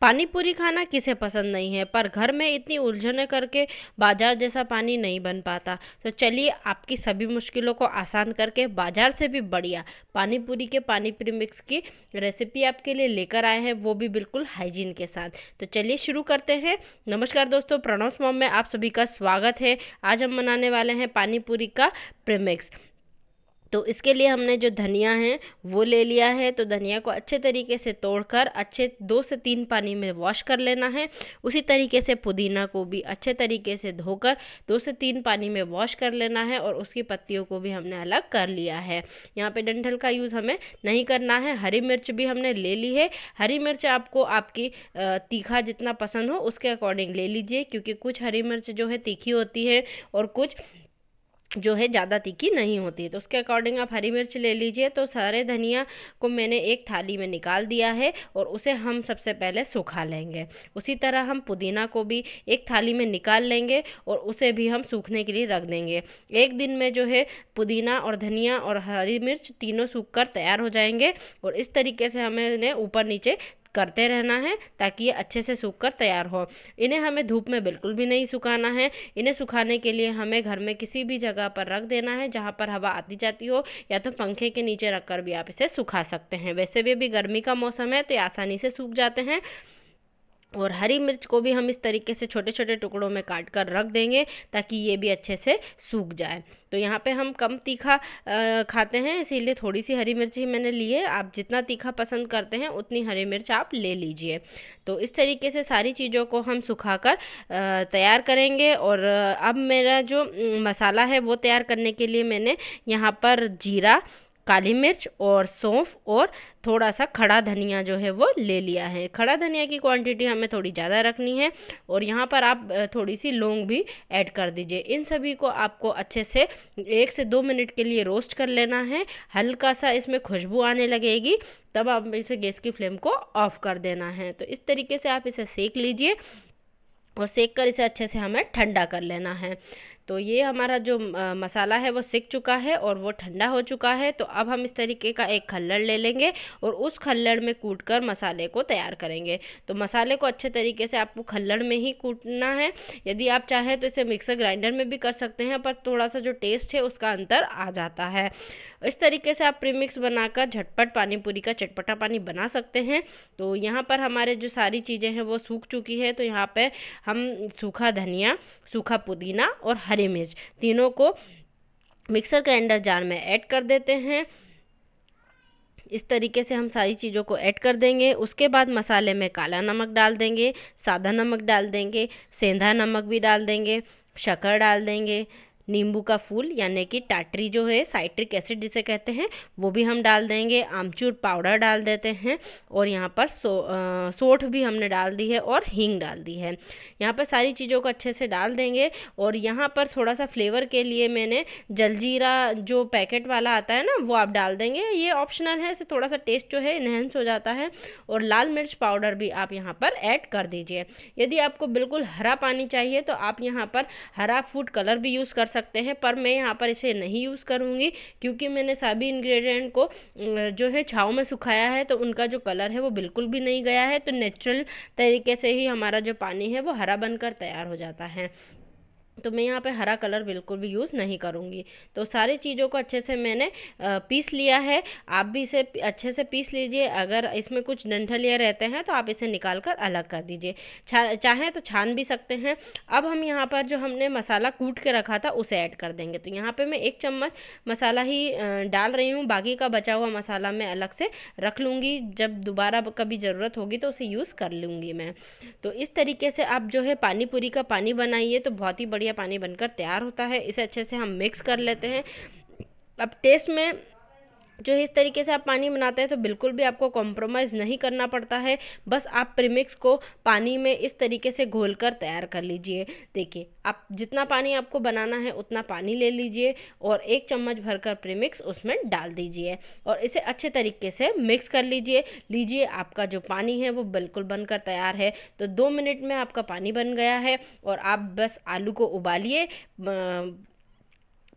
पानी पूरी खाना किसे पसंद नहीं है पर घर में इतनी उलझने करके बाजार जैसा पानी नहीं बन पाता तो चलिए आपकी सभी मुश्किलों को आसान करके बाजार से भी बढ़िया पानी पूरी के पानी पूरी मिक्स की रेसिपी आपके लिए लेकर आए हैं वो भी बिल्कुल हाइजीन के साथ तो चलिए शुरू करते हैं नमस्कार दोस्तों प्रणव मॉम में आप सभी का स्वागत है आज हम बनाने वाले हैं पानी पूरी का प्रीमिक्स तो इसके लिए हमने जो धनिया है वो ले लिया है तो धनिया को अच्छे तरीके से तोड़कर अच्छे दो से तीन पानी में वॉश कर लेना है उसी तरीके से पुदीना को भी अच्छे तरीके से धोकर दो से तीन पानी में वॉश कर लेना है और उसकी पत्तियों को भी हमने अलग कर लिया है यहाँ पे डंठल का यूज़ हमें नहीं करना है हरी मिर्च भी हमने ले ली है हरी मिर्च आपको आपकी तीखा जितना पसंद हो उसके अकॉर्डिंग ले लीजिए क्योंकि कुछ हरी मिर्च जो है तीखी होती है और कुछ जो है ज़्यादा तीखी नहीं होती है तो उसके अकॉर्डिंग आप हरी मिर्च ले लीजिए तो सारे धनिया को मैंने एक थाली में निकाल दिया है और उसे हम सबसे पहले सूखा लेंगे उसी तरह हम पुदीना को भी एक थाली में निकाल लेंगे और उसे भी हम सूखने के लिए रख देंगे एक दिन में जो है पुदीना और धनिया और हरी मिर्च तीनों सूख कर तैयार हो जाएंगे और इस तरीके से हमें उन्हें ऊपर नीचे करते रहना है ताकि ये अच्छे से सूख कर तैयार हो इन्हें हमें धूप में बिल्कुल भी नहीं सुखाना है इन्हें सुखाने के लिए हमें घर में किसी भी जगह पर रख देना है जहाँ पर हवा आती जाती हो या तो पंखे के नीचे रख कर भी आप इसे सुखा सकते हैं वैसे भी अभी गर्मी का मौसम है तो आसानी से सूख जाते हैं और हरी मिर्च को भी हम इस तरीके से छोटे छोटे टुकड़ों में काट कर रख देंगे ताकि ये भी अच्छे से सूख जाए तो यहाँ पे हम कम तीखा खाते हैं इसीलिए थोड़ी सी हरी मिर्च ही मैंने ली है आप जितना तीखा पसंद करते हैं उतनी हरी मिर्च आप ले लीजिए तो इस तरीके से सारी चीज़ों को हम सुखा कर तैयार करेंगे और अब मेरा जो मसाला है वो तैयार करने के लिए मैंने यहाँ पर जीरा काली मिर्च और सौंफ और थोड़ा सा खड़ा धनिया जो है वो ले लिया है खड़ा धनिया की क्वांटिटी हमें थोड़ी ज़्यादा रखनी है और यहाँ पर आप थोड़ी सी लौंग भी ऐड कर दीजिए इन सभी को आपको अच्छे से एक से दो मिनट के लिए रोस्ट कर लेना है हल्का सा इसमें खुशबू आने लगेगी तब आप इसे गैस की फ्लेम को ऑफ कर देना है तो इस तरीके से आप इसे सेक लीजिए और सेक कर इसे अच्छे से हमें ठंडा कर लेना है तो ये हमारा जो मसाला है वो सिक चुका है और वो ठंडा हो चुका है तो अब हम इस तरीके का एक खल्लड़ ले लेंगे और उस खल्लड़ में कूट कर मसाले को तैयार करेंगे तो मसाले को अच्छे तरीके से आपको खल्लड़ में ही कूटना है यदि आप चाहें तो इसे मिक्सर ग्राइंडर में भी कर सकते हैं पर थोड़ा सा जो टेस्ट है उसका अंतर आ जाता है इस तरीके से आप प्रीमिक्स बनाकर झटपट पानी पूरी का चटपटा पानी बना सकते हैं तो यहाँ पर हमारे जो सारी चीज़ें हैं वो सूख चुकी है तो यहाँ पर हम सूखा धनिया सूखा पुदीना और हरी मिर्च तीनों को मिक्सर ग्राइंडर जार में ऐड कर देते हैं इस तरीके से हम सारी चीज़ों को ऐड कर देंगे उसके बाद मसाले में काला नमक डाल देंगे सादा नमक डाल देंगे सेंधा नमक भी डाल देंगे शक्कर डाल देंगे नींबू का फूल यानी कि टाटरी जो है साइट्रिक एसिड जिसे कहते हैं वो भी हम डाल देंगे आमचूर पाउडर डाल देते हैं और यहाँ पर सो आ, सोठ भी हमने डाल दी है और हींग डाल दी है यहाँ पर सारी चीज़ों को अच्छे से डाल देंगे और यहाँ पर थोड़ा सा फ्लेवर के लिए मैंने जलजीरा जो पैकेट वाला आता है ना वो आप डाल देंगे ये ऑप्शनल है इससे थोड़ा सा टेस्ट जो है इन्हेंस हो जाता है और लाल मिर्च पाउडर भी आप यहाँ पर ऐड कर दीजिए यदि आपको बिल्कुल हरा पानी चाहिए तो आप यहाँ पर हरा फूड कलर भी यूज़ कर सकते हैं पर मैं यहाँ पर इसे नहीं यूज़ करूँगी क्योंकि मैंने सभी इंग्रेडिएंट को जो है छाव में सुखाया है तो उनका जो कलर है वो बिल्कुल भी नहीं गया है तो नेचुरल तरीके से ही हमारा जो पानी है वो हरा बनकर तैयार हो जाता है तो मैं यहाँ पे हरा कलर बिल्कुल भी यूज़ नहीं करूँगी तो सारी चीज़ों को अच्छे से मैंने पीस लिया है आप भी इसे अच्छे से पीस लीजिए अगर इसमें कुछ डंठलियाँ रहते हैं तो आप इसे निकाल कर अलग कर दीजिए छा चाहें तो छान भी सकते हैं अब हम यहाँ पर जो हमने मसाला कूट के रखा था उसे ऐड कर देंगे तो यहाँ पर मैं एक चम्मच मसाला ही डाल रही हूँ बाकी का बचा हुआ मसाला मैं अलग से रख लूँगी जब दोबारा कभी ज़रूरत होगी तो उसे यूज़ कर लूँगी मैं तो इस तरीके से आप जो है पानी पूरी का पानी बनाइए तो बहुत ही बढ़िया पानी बनकर तैयार होता है इसे अच्छे से हम मिक्स कर लेते हैं अब टेस्ट में जो इस तरीके से आप पानी बनाते हैं तो बिल्कुल भी आपको कॉम्प्रोमाइज़ नहीं करना पड़ता है बस आप प्रीमिक्स को पानी में इस तरीके से घोल कर तैयार कर लीजिए देखिए आप जितना पानी आपको बनाना है उतना पानी ले लीजिए और एक चम्मच भरकर प्रीमिक्स उसमें डाल दीजिए और इसे अच्छे तरीके से मिक्स कर लीजिए लीजिए आपका जो पानी है वो बिल्कुल बनकर तैयार है तो दो मिनट में आपका पानी बन गया है और आप बस आलू को उबालिए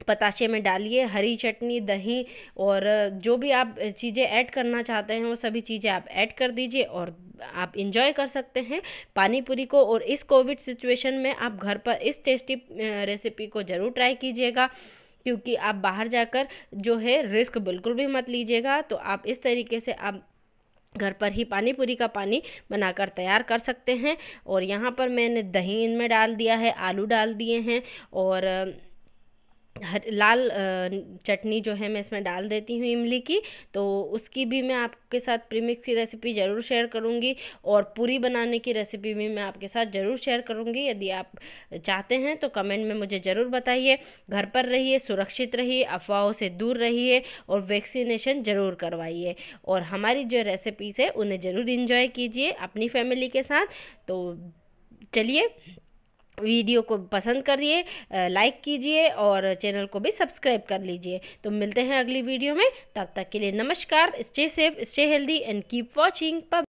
पताशे में डालिए हरी चटनी दही और जो भी आप चीज़ें ऐड करना चाहते हैं वो सभी चीज़ें आप ऐड कर दीजिए और आप इंजॉय कर सकते हैं पानी पूरी को और इस कोविड सिचुएशन में आप घर पर इस टेस्टी रेसिपी को ज़रूर ट्राई कीजिएगा क्योंकि आप बाहर जाकर जो है रिस्क बिल्कुल भी मत लीजिएगा तो आप इस तरीके से आप घर पर ही पानी पूरी का पानी बनाकर तैयार कर सकते हैं और यहाँ पर मैंने दही इनमें डाल दिया है आलू डाल दिए हैं और लाल चटनी जो है मैं इसमें डाल देती हूँ इमली की तो उसकी भी मैं आपके साथ प्रीमिक्स की रेसिपी ज़रूर शेयर करूँगी और पूरी बनाने की रेसिपी भी मैं आपके साथ ज़रूर शेयर करूँगी यदि आप चाहते हैं तो कमेंट में मुझे ज़रूर बताइए घर पर रहिए सुरक्षित रहिए अफवाहों से दूर रहिए और वैक्सीनेशन ज़रूर करवाइए और हमारी जो रेसिपीज़ है उन्हें ज़रूर इन्जॉय कीजिए अपनी फैमिली के साथ तो चलिए वीडियो को पसंद करिए लाइक कीजिए और चैनल को भी सब्सक्राइब कर लीजिए तो मिलते हैं अगली वीडियो में तब तक के लिए नमस्कार stay safe stay healthy and keep watching